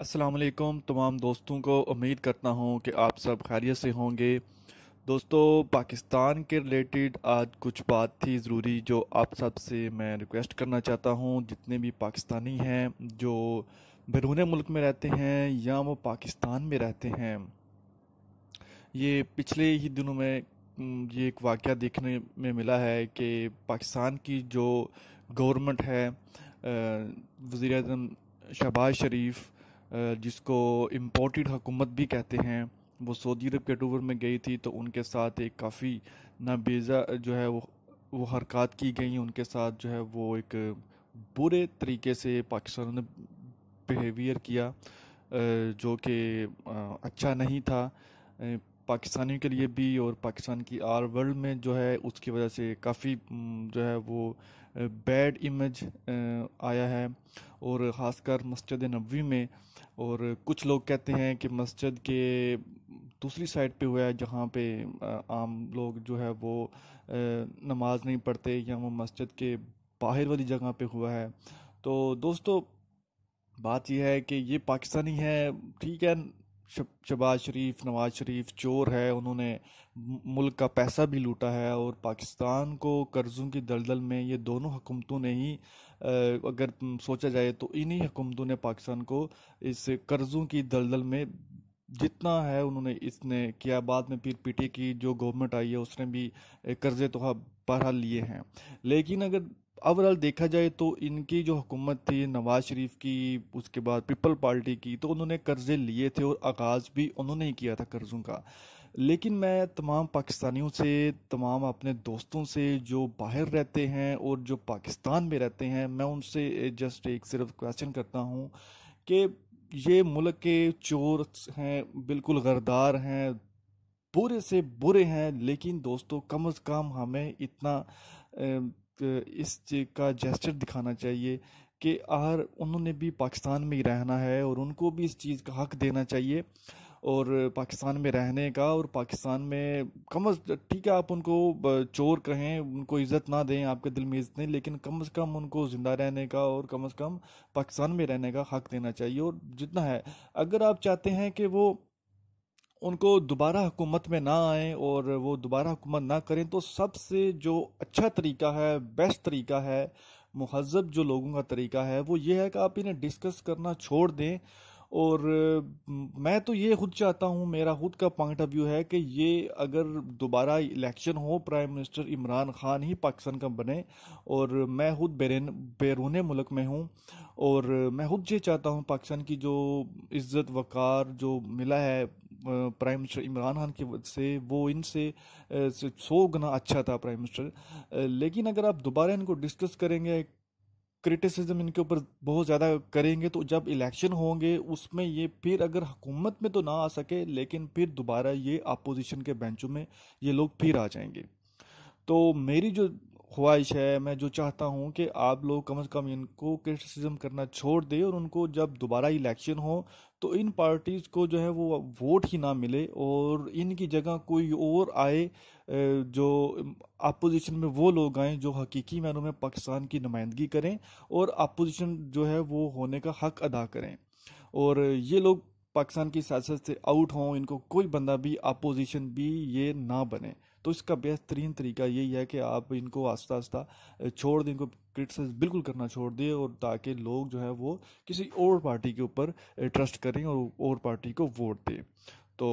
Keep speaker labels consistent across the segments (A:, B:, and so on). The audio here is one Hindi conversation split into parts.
A: असलकम तमाम दोस्तों को उम्मीद करता हूँ कि आप सब खैरियत से होंगे दोस्तों पाकिस्तान के रिलेटेड आज कुछ बात थी ज़रूरी जो आप सब से मैं रिक्वेस्ट करना चाहता हूँ जितने भी पाकिस्तानी हैं जो बैरून मुल्क में रहते हैं या वो पाकिस्तान में रहते हैं ये पिछले ही दिनों में ये एक वाक़ देखने में मिला है कि पाकिस्तान की जो गवर्नमेंट है वज़ी अजम शहबाज शरीफ़ जिसको इम्पोर्टेड हुकूमत भी कहते हैं वो सऊदी अरब के टूर में गई थी तो उनके साथ एक काफ़ी नाबेजा जो है वो वो हरकत की गई उनके साथ जो है वो एक बुरे तरीके से पाकिस्तान ने बिहेवियर किया जो कि अच्छा नहीं था पाकिस्तानियों के लिए भी और पाकिस्तान की आर वर्ल्ड में जो है उसकी वजह से काफ़ी जो है वो बैड इमेज आया है और ख़ासकर मस्जिद नबी में और कुछ लोग कहते हैं कि मस्जिद के दूसरी साइड पे हुआ है जहाँ पे आम लोग जो है वो नमाज नहीं पढ़ते या वो मस्जिद के बाहर वाली जगह पे हुआ है तो दोस्तों बात यह है कि ये पाकिस्तानी है ठीक है शबाज शरीफ नवाज शरीफ चोर है उन्होंने मुल्क का पैसा भी लूटा है और पाकिस्तान को कर्ज़ों की दलदल में ये दोनों हुकूमतों ने ही अगर सोचा जाए तो इन्हीं हुकूमतों ने पाकिस्तान को इस कर्ज़ों की दलदल में जितना है उन्होंने इसने किया बाद में फिर पीटी की जो गवर्नमेंट आई है उसने भी कर्ज़े तो बहरहाल लिए हैं लेकिन अगर ओवरऑल देखा जाए तो इनकी जो हुकूमत थी नवाज शरीफ की उसके बाद पीपल पार्टी की तो उन्होंने कर्ज़े लिए थे और आगाज़ भी उन्होंने ही किया था कर्ज़ों का लेकिन मैं तमाम पाकिस्तानियों से तमाम अपने दोस्तों से जो बाहर रहते हैं और जो पाकिस्तान में रहते हैं मैं उनसे जस्ट एक सिर्फ क्वेश्चन करता हूँ कि ये मुल्क के चोर हैं बिल्कुल गरदार हैं बुरे से बुरे हैं लेकिन दोस्तों कम अज़ कम हमें इतना इस का जेस्टर दिखाना चाहिए कि आर उन्होंने भी पाकिस्तान में ही रहना है और उनको भी इस चीज़ का हक देना चाहिए और पाकिस्तान में रहने का और पाकिस्तान में कम अज़ ठीक है आप उनको चोर कहें उनको इज़्ज़त ना दें आपके दिल में इज़्ज़त नहीं लेकिन कम अज़ कम उनको ज़िंदा रहने का और कम अज़ कम पाकिस्तान में रहने का हक देना चाहिए और जितना है अगर आप चाहते हैं कि वो उनको दोबारा हुकूमत में ना आए और वो दोबारा हुकूमत ना करें तो सबसे जो अच्छा तरीका है बेस्ट तरीका है महजब जो लोगों का तरीका है वो ये है कि आप इन्हें डिस्कस करना छोड़ दें और मैं तो ये खुद चाहता हूँ मेरा खुद का पॉइंट ऑफ व्यू है कि ये अगर दोबारा इलेक्शन हो प्राइम मिनिस्टर इमरान ख़ान ही पाकिस्तान का बने और मैं खुद बैरून बैरून मुल्क में हूँ और मैं खुद ये चाहता हूँ पाकिस्तान की जो इज़्ज़त वक़ार जो मिला है प्राइम मिनिस्टर इमरान खान की से वो इनसे सौ गुना अच्छा था प्राइम मिनिस्टर लेकिन अगर आप दोबारा इनको डिस्कस करेंगे क्रिटिसिज्म इनके ऊपर बहुत ज़्यादा करेंगे तो जब इलेक्शन होंगे उसमें ये फिर अगर हुकूमत में तो ना आ सके लेकिन फिर दोबारा ये अपोजिशन के बेंचों में ये लोग फिर आ जाएंगे तो मेरी जो ख्वाहिश है मैं जो चाहता हूँ कि आप लोग कम से कम इनको क्रिटिसिज्म करना छोड़ दें और उनको जब दोबारा इलेक्शन हो तो इन पार्टीज़ को जो है वो वोट ही ना मिले और इनकी जगह कोई और आए जो अपोजिशन में वो लोग आए जो हकीकी मैनों में पाकिस्तान की नुमाइंदगी करें और अपोजिशन जो है वो होने का हक अदा करें और ये लोग पाकिस्तान की सियासत से आउट हों इनको कोई बंदा भी अपोजिशन भी ये ना बने तो इसका बेहतरीन तरीका यही है कि आप इनको आस्ता आस्ता छोड़ दें इनको क्रिटिसाइज बिल्कुल करना छोड़ दिए और ताकि लोग जो है वो किसी और पार्टी के ऊपर ट्रस्ट करें और और पार्टी को वोट दें तो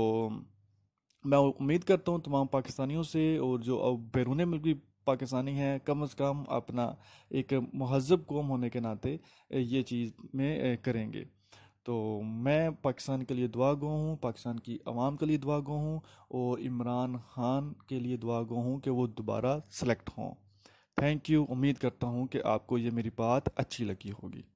A: मैं उम्मीद करता हूँ तमाम पाकिस्तानियों से और जो अब बैरून मुल्क भी पाकिस्तानी हैं कम अज़ कम अपना एक महजब कौम होने के नाते ये चीज़ में करेंगे तो मैं पाकिस्तान के लिए दुआ गो हूँ पाकिस्तान की आवाम के लिए दुआ गो हूँ और इमरान खान के लिए दुआ गो हूँ कि वो दोबारा सेलेक्ट हों थैंक यू उम्मीद करता हूँ कि आपको ये मेरी बात अच्छी लगी होगी